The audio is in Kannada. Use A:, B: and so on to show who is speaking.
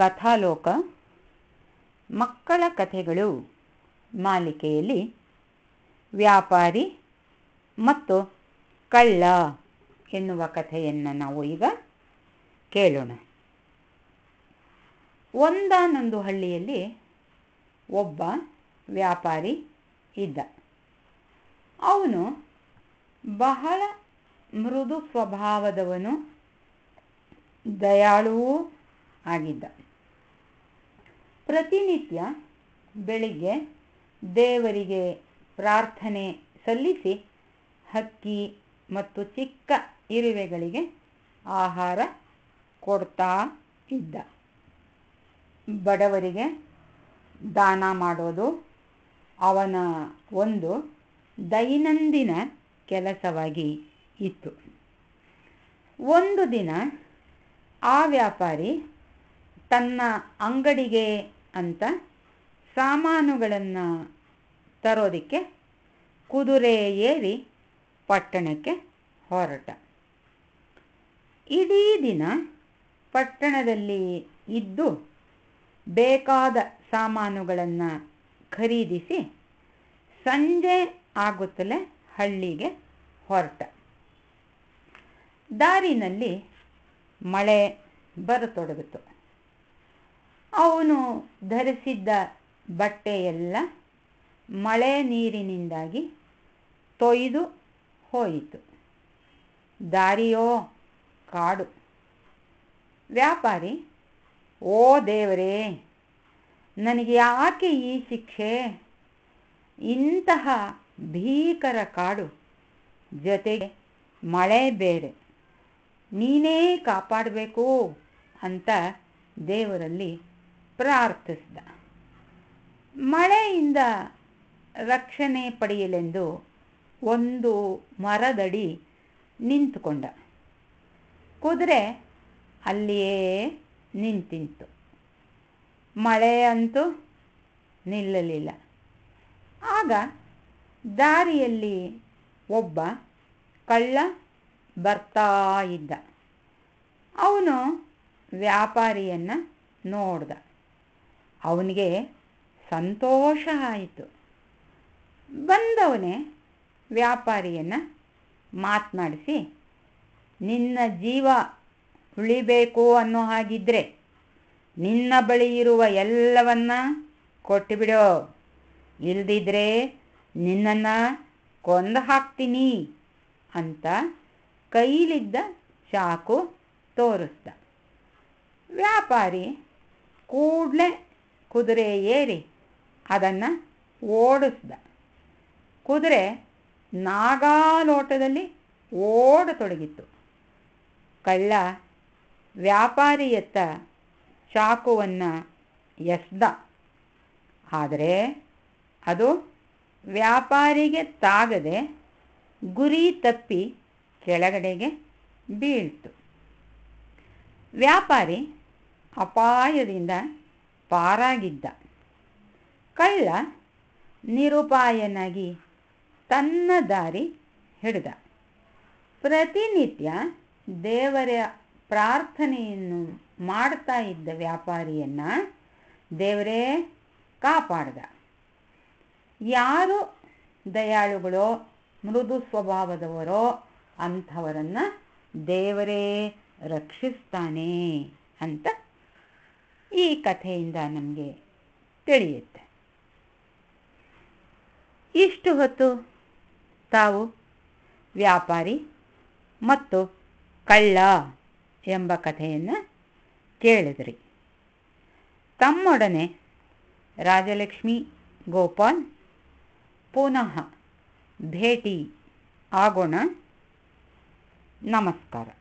A: ಕಥಾಲೋಕ ಮಕ್ಕಳ ಕಥೆಗಳು ಮಾಲಿಕೆಯಲ್ಲಿ ವ್ಯಾಪಾರಿ ಮತ್ತು ಕಳ್ಳ ಎನ್ನುವ ಕಥೆಯನ್ನು ನಾವು ಈಗ ಕೇಳೋಣ ಒಂದಾನೊಂದು ಹಳ್ಳಿಯಲ್ಲಿ ಒಬ್ಬ ವ್ಯಾಪಾರಿ ಇದ್ದ ಅವನು ಬಹಳ ಮೃದು ಸ್ವಭಾವದವನು ದಯಾಳುವು ಆಗಿದ್ದ ಪ್ರತಿನಿತ್ಯ ಬೆಳಿಗ್ಗೆ ದೇವರಿಗೆ ಪ್ರಾರ್ಥನೆ ಸಲ್ಲಿಸಿ ಹಕ್ಕಿ ಮತ್ತು ಚಿಕ್ಕ ಇರುವೆಗಳಿಗೆ ಆಹಾರ ಕೊಡ್ತಾ ಇದ್ದ ಬಡವರಿಗೆ ದಾನ ಮಾಡೋದು ಅವನ ಒಂದು ದೈನಂದಿನ ಕೆಲಸವಾಗಿ ಇತ್ತು ಒಂದು ದಿನ ಆ ವ್ಯಾಪಾರಿ ತನ್ನ ಅಂಗಡಿಗೆ ಅಂತ ಸಾಮಾನುಗಳನ್ನು ತರೋದಕ್ಕೆ ಕುದುರೆ ಏರಿ ಪಟ್ಟಣಕ್ಕೆ ಹೊರಟ ಇಡೀ ದಿನ ಪಟ್ಟಣದಲ್ಲಿ ಇದ್ದು ಬೇಕಾದ ಸಾಮಾನುಗಳನ್ನು ಖರೀದಿಸಿ ಸಂಜೆ ಆಗುತ್ತಲೇ ಹಳ್ಳಿಗೆ ಹೊರಟ ದಾರಿನಲ್ಲಿ ಮಳೆ ಬರತೊಡಗಿತು ಅವನು ಧರಿಸಿದ್ದ ಬಟ್ಟೆಯೆಲ್ಲ ಮಳೆ ನೀರಿನಿಂದಾಗಿ ತೊಯ್ದು ಹೋಯಿತು ದಾರಿಯೋ ಕಾಡು ವ್ಯಾಪಾರಿ ಓ ದೇವರೇ ನನಗೆ ಯಾಕೆ ಈ ಶಿಕ್ಷೆ ಇಂತಹ ಭೀಕರ ಕಾಡು ಜೊತೆಗೆ ಮಳೆ ಬೇರೆ ನೀನೇ ಕಾಪಾಡಬೇಕು ಅಂತ ದೇವರಲ್ಲಿ ಪ್ರಾರ್ಥಿಸ್ದ ಮಳೆಯಿಂದ ರಕ್ಷಣೆ ಪಡೆಯಲೆಂದು ಒಂದು ಮರದಡಿ ನಿಂತುಕೊಂಡ ಕುದುರೆ ಅಲ್ಲಿಯೇ ನಿಂತಿತ್ತು ಮಳೆ ಅಂತೂ ನಿಲ್ಲಲಿಲ್ಲ ಆಗ ದಾರಿಯಲ್ಲಿ ಒಬ್ಬ ಕಳ್ಳ ಬರ್ತಾ ಇದ್ದ ಅವನು ವ್ಯಾಪಾರಿಯನ್ನು ನೋಡ್ದ ಅವನಿಗೆ ಸಂತೋಷ ಆಯಿತು ಬಂದವನೇ ವ್ಯಾಪಾರಿಯನ್ನು ಮಾತನಾಡಿಸಿ ನಿನ್ನ ಜೀವ ಉಳಿಬೇಕು ಅನ್ನೋ ಹಾಗಿದ್ರೆ ನಿನ್ನ ಬಳಿ ಇರುವ ಎಲ್ಲವನ್ನ ಕೊಟ್ಟುಬಿಡೋ ಇಲ್ದಿದ್ರೆ ನಿನ್ನನ್ನು ಕೊಂದು ಹಾಕ್ತೀನಿ ಅಂತ ಕೈಲಿದ್ದ ಚಾಕು ತೋರಿಸ್ದ ವ್ಯಾಪಾರಿ ಕೂಡಲೇ ಕುದುರೆ ಏರಿ ಅದನ್ನು ಓಡಿಸ್ದ ಕುದುರೆ ನಾಗಾಲೋಟದಲ್ಲಿ ಓಡತೊಡಗಿತ್ತು ಕಳ್ಳ ವ್ಯಾಪಾರಿಯತ್ತ ಚಾಕುವನ್ನು ಎಸ್ದ ಆದರೆ ಅದು ವ್ಯಾಪಾರಿಗೆ ತಾಗದೆ ಗುರಿ ತಪ್ಪಿ ಕೆಳಗಡೆಗೆ ಬೀಳ್ತು ವ್ಯಾಪಾರಿ ಅಪಾಯದಿಂದ ಪಾರಾಗಿದ್ದ ಕಳ್ಳ ನಿರುಪಾಯನಾಗಿ ತನ್ನ ದಾರಿ ಹಿಡಿದ ಪ್ರತಿನಿತ್ಯ ದೇವರ ಪ್ರಾರ್ಥನೆಯನ್ನು ಮಾಡ್ತಾ ಇದ್ದ ವ್ಯಾಪಾರಿಯನ್ನ ದೇವರೇ ಕಾಪಾಡ್ದ ಯಾರು ದಯಾಳುಗಳೋ ಮೃದು ಸ್ವಭಾವದವರೋ ಅಂಥವರನ್ನು ದೇವರೇ ರಕ್ಷಿಸ್ತಾನೆ ಅಂತ ಈ ಕಥೆಯಿಂದ ನಮಗೆ ತಿಳಿಯುತ್ತೆ ಇಷ್ಟು ಹೊತ್ತು ತಾವು ವ್ಯಾಪಾರಿ ಮತ್ತು ಕಳ್ಳ ಎಂಬ ಕಥೆಯನ್ನು ಕೇಳಿದ್ರಿ ತಮ್ಮೊಡನೆ ರಾಜಲಕ್ಷ್ಮಿ ಗೋಪಾಲ್ ಪುನಃ ಭೇಟಿ ಆಗೋಣ ನಮಸ್ಕಾರ